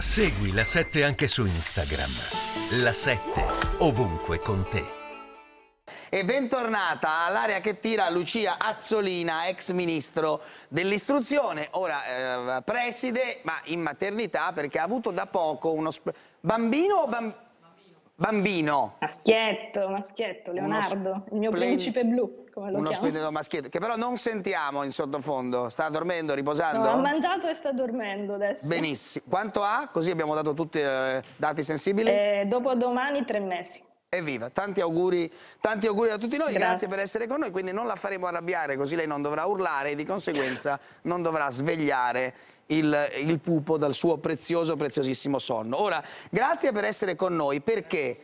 Segui la 7 anche su Instagram. La 7 ovunque con te. E bentornata all'area che tira Lucia Azzolina, ex ministro dell'istruzione, ora eh, preside, ma in maternità perché ha avuto da poco uno bambino o bambino? Bambino. Maschietto, maschietto, Leonardo, il mio principe blu, come lo Uno chiamo. splendido maschietto, che però non sentiamo in sottofondo. Sta dormendo, riposando? No, ha mangiato e sta dormendo adesso. Benissimo. Quanto ha? Così abbiamo dato tutti i eh, dati sensibili. Eh, dopo domani tre mesi. Evviva, tanti auguri, tanti auguri a tutti noi, grazie. grazie. per essere con noi, quindi non la faremo arrabbiare così lei non dovrà urlare e di conseguenza non dovrà svegliare il, il pupo dal suo prezioso, preziosissimo sonno. Ora, grazie per essere con noi perché